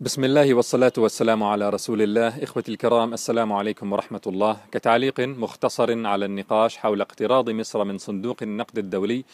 بسم الله والصلاة والسلام على رسول الله إخوة الكرام السلام عليكم ورحمة الله كتعليق مختصر على النقاش حول اقتراض مصر من صندوق النقد الدولي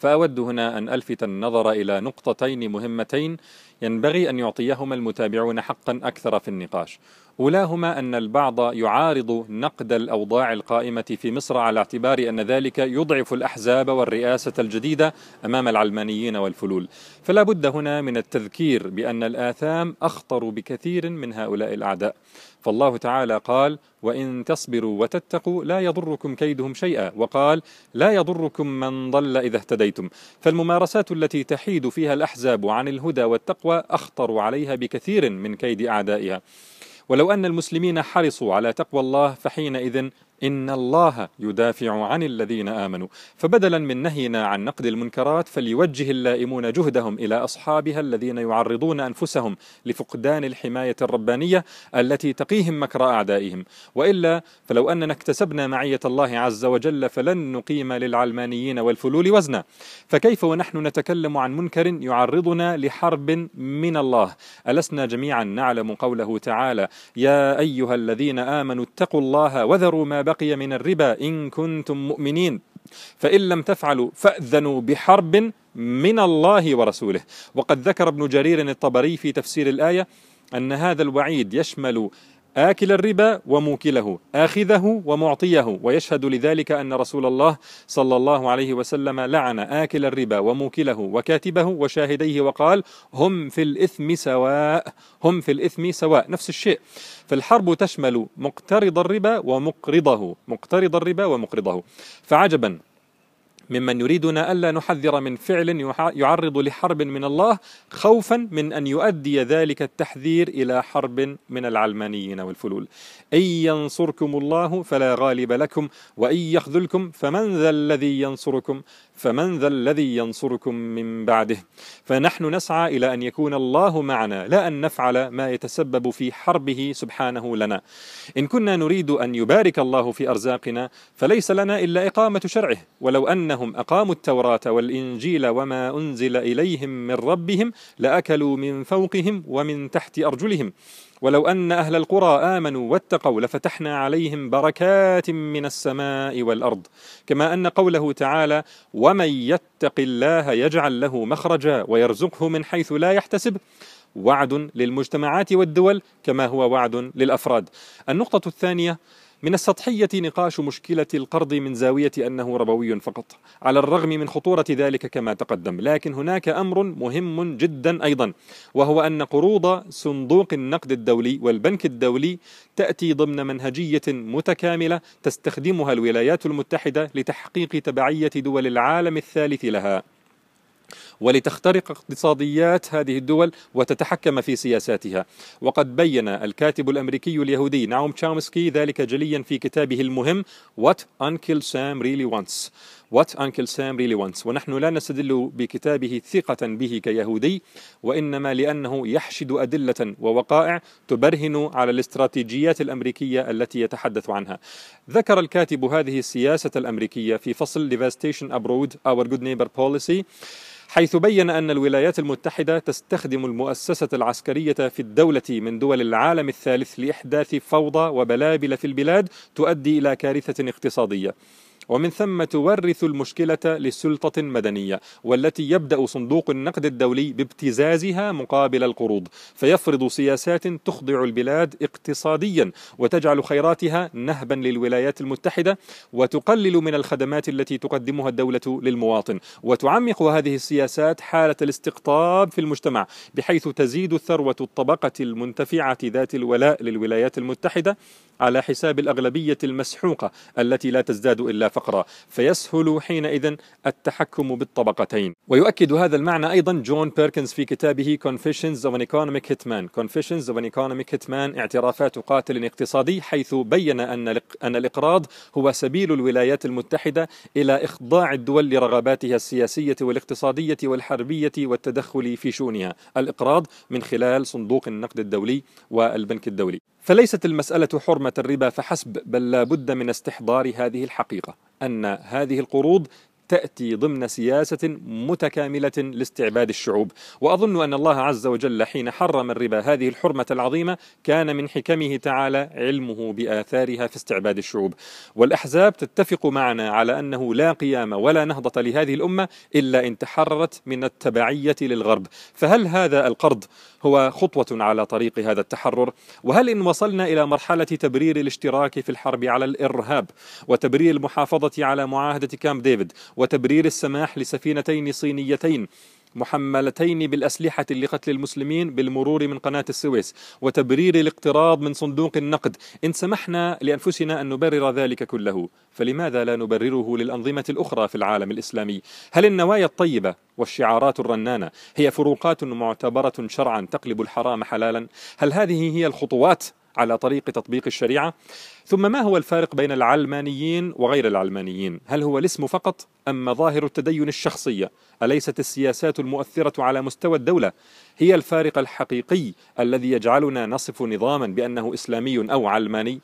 فأود هنا أن ألفت النظر إلى نقطتين مهمتين ينبغي أن يعطيهما المتابعون حقا أكثر في النقاش أولاهما أن البعض يعارض نقد الأوضاع القائمة في مصر على اعتبار أن ذلك يضعف الأحزاب والرئاسة الجديدة أمام العلمانيين والفلول فلا بد هنا من التذكير بأن الآثام أخطر بكثير من هؤلاء الأعداء فالله تعالى قال وإن تصبروا وتتقوا لا يضركم كيدهم شيئا وقال لا يضركم من ضل إذا اهتديتم فالممارسات التي تحيد فيها الأحزاب عن الهدى والتقوى أخطر عليها بكثير من كيد أعدائها ولو أن المسلمين حرصوا على تقوى الله فحينئذ إن الله يدافع عن الذين آمنوا فبدلا من نهينا عن نقد المنكرات فليوجه اللائمون جهدهم إلى أصحابها الذين يعرضون أنفسهم لفقدان الحماية الربانية التي تقيهم مكر أعدائهم وإلا فلو أننا اكتسبنا معية الله عز وجل فلن نقيم للعلمانيين والفلول وزنا فكيف ونحن نتكلم عن منكر يعرضنا لحرب من الله ألسنا جميعا نعلم قوله تعالى يا أيها الذين آمنوا اتقوا الله وذروا ما بقي من الربا إن كنتم مؤمنين فإن لم تفعلوا فأذنوا بحرب من الله ورسوله وقد ذكر ابن جرير الطبري في تفسير الآية أن هذا الوعيد يشمل آكل الربا وموكله آخذه ومعطيه ويشهد لذلك أن رسول الله صلى الله عليه وسلم لعن آكل الربا وموكله وكاتبه وشاهديه وقال هم في الإثم سواء هم في الإثم سواء نفس الشيء فالحرب تشمل مقترض الربا ومقرضه مقترض الربا ومقرضه فعجبا ممن يريدنا ألا نحذر من فعل يعرض لحرب من الله خوفا من أن يؤدي ذلك التحذير إلى حرب من العلمانيين والفلول إن ينصركم الله فلا غالب لكم وإن يخذلكم فمن ذا الذي ينصركم فمن ذا الذي ينصركم من بعده فنحن نسعى إلى أن يكون الله معنا لا أن نفعل ما يتسبب في حربه سبحانه لنا إن كنا نريد أن يبارك الله في أرزاقنا فليس لنا إلا إقامة شرعه ولو أنه أنهم أقاموا التوراة والإنجيل وما أنزل إليهم من ربهم لأكلوا من فوقهم ومن تحت أرجلهم ولو أن أهل القرى آمنوا واتقوا لفتحنا عليهم بركات من السماء والأرض كما أن قوله تعالى ومن يتق الله يجعل له مخرجا ويرزقه من حيث لا يحتسب وعد للمجتمعات والدول كما هو وعد للأفراد النقطة الثانية من السطحية نقاش مشكلة القرض من زاوية أنه ربوي فقط على الرغم من خطورة ذلك كما تقدم لكن هناك أمر مهم جدا أيضا وهو أن قروض صندوق النقد الدولي والبنك الدولي تأتي ضمن منهجية متكاملة تستخدمها الولايات المتحدة لتحقيق تبعية دول العالم الثالث لها ولتخترق اقتصاديات هذه الدول وتتحكم في سياساتها وقد بين الكاتب الأمريكي اليهودي نعوم تشامسكي ذلك جليا في كتابه المهم What Uncle Sam Really Wants What Uncle Sam Really Wants ونحن لا نستدل بكتابه ثقة به كيهودي وإنما لأنه يحشد أدلة ووقائع تبرهن على الاستراتيجيات الأمريكية التي يتحدث عنها ذكر الكاتب هذه السياسة الأمريكية في فصل Devastation Abroad Our Good Neighbor Policy حيث بين أن الولايات المتحدة تستخدم المؤسسة العسكرية في الدولة من دول العالم الثالث لإحداث فوضى وبلابل في البلاد تؤدي إلى كارثة اقتصادية ومن ثم تورث المشكلة لسلطة مدنية والتي يبدأ صندوق النقد الدولي بابتزازها مقابل القروض فيفرض سياسات تخضع البلاد اقتصاديا وتجعل خيراتها نهبا للولايات المتحدة وتقلل من الخدمات التي تقدمها الدولة للمواطن وتعمق هذه السياسات حالة الاستقطاب في المجتمع بحيث تزيد ثروة الطبقة المنتفعة ذات الولاء للولايات المتحدة على حساب الأغلبية المسحوقة التي لا تزداد إلا فقرا فيسهل حينئذ التحكم بالطبقتين ويؤكد هذا المعنى أيضا جون بيركنز في كتابه Confessions of an Economic Hitman Confessions of an Economic Hitman اعترافات قاتل اقتصادي حيث بين أن أن الإقراض هو سبيل الولايات المتحدة إلى إخضاع الدول لرغباتها السياسية والاقتصادية والحربية والتدخل في شؤونها الإقراض من خلال صندوق النقد الدولي والبنك الدولي فليست المسألة حرمة الربا فحسب بل لا بد من استحضار هذه الحقيقة أن هذه القروض تأتي ضمن سياسة متكاملة لاستعباد الشعوب وأظن أن الله عز وجل حين حرم الربا هذه الحرمة العظيمة كان من حكمه تعالى علمه بآثارها في استعباد الشعوب والأحزاب تتفق معنا على أنه لا قيام ولا نهضة لهذه الأمة إلا إن تحررت من التبعية للغرب فهل هذا القرض هو خطوة على طريق هذا التحرر وهل إن وصلنا إلى مرحلة تبرير الاشتراك في الحرب على الإرهاب وتبرير المحافظة على معاهدة كامب ديفيد وتبرير السماح لسفينتين صينيتين محملتين بالأسلحة لقتل المسلمين بالمرور من قناة السويس وتبرير الاقتراض من صندوق النقد إن سمحنا لأنفسنا أن نبرر ذلك كله فلماذا لا نبرره للأنظمة الأخرى في العالم الإسلامي هل النوايا الطيبة والشعارات الرنانة هي فروقات معتبرة شرعا تقلب الحرام حلالا هل هذه هي الخطوات على طريق تطبيق الشريعة ثم ما هو الفارق بين العلمانيين وغير العلمانيين هل هو الاسم فقط أم مظاهر التدين الشخصية أليست السياسات المؤثرة على مستوى الدولة هي الفارق الحقيقي الذي يجعلنا نصف نظاما بأنه إسلامي أو علماني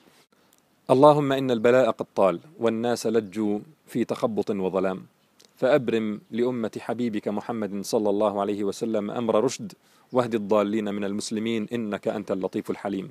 اللهم إن البلاء قد طال والناس لجوا في تخبط وظلام فأبرم لأمة حبيبك محمد صلى الله عليه وسلم أمر رشد واهد الضالين من المسلمين إنك أنت اللطيف الحليم